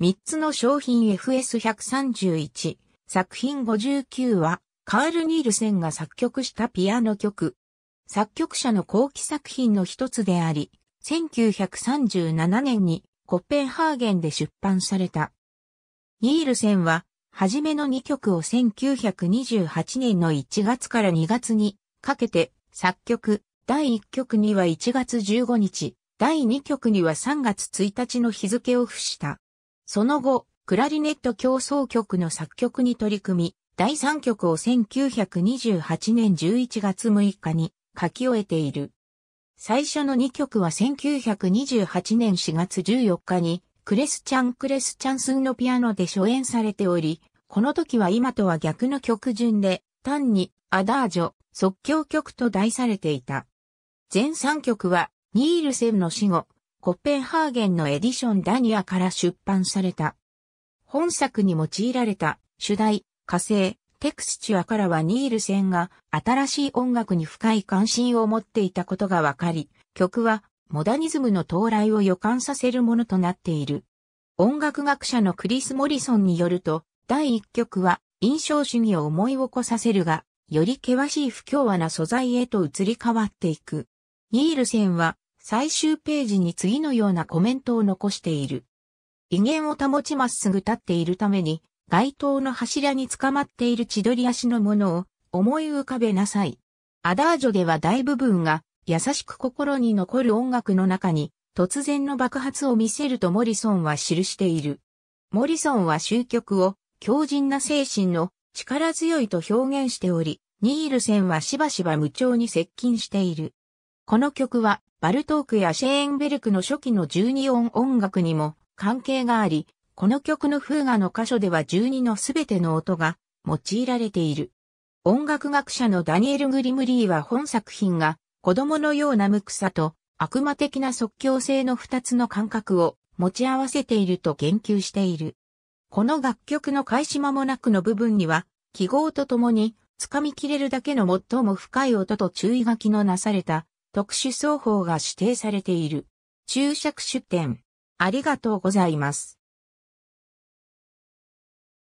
3つの商品 FS131 作品59はカール・ニールセンが作曲したピアノ曲。作曲者の後期作品の一つであり、1937年にコッペンハーゲンで出版された。ニールセンは、はじめの2曲を1928年の1月から2月にかけて作曲、第1曲には1月15日、第2曲には3月1日の日付を付した。その後、クラリネット競奏曲の作曲に取り組み、第3曲を1928年11月6日に書き終えている。最初の2曲は1928年4月14日にクレスチャン・クレスチャンスンのピアノで初演されており、この時は今とは逆の曲順で単にアダージョ、即興曲と題されていた。全3曲はニールセンの死後、コッペンハーゲンのエディションダニアから出版された。本作に用いられた主題、火星、テクスチュアからはニールセンが新しい音楽に深い関心を持っていたことがわかり、曲はモダニズムの到来を予感させるものとなっている。音楽学者のクリス・モリソンによると、第1曲は印象主義を思い起こさせるが、より険しい不協和な素材へと移り変わっていく。ニールセンは最終ページに次のようなコメントを残している。威厳を保ちまっすぐ立っているために、街灯の柱に捕まっている千鳥足のものを思い浮かべなさい。アダージョでは大部分が優しく心に残る音楽の中に突然の爆発を見せるとモリソンは記している。モリソンは終局を強靭な精神の力強いと表現しており、ニールセンはしばしば無調に接近している。この曲は、バルトークやシェーンベルクの初期の12音音楽にも関係があり、この曲の風画の箇所では12のすべての音が用いられている。音楽学者のダニエル・グリムリーは本作品が子供のような無草と悪魔的な即興性の二つの感覚を持ち合わせていると言及している。この楽曲の開始間もなくの部分には、記号とともに、掴み切れるだけの最も深い音と注意書きのなされた特殊奏法が指定されている。注釈出典。ありがとうございます。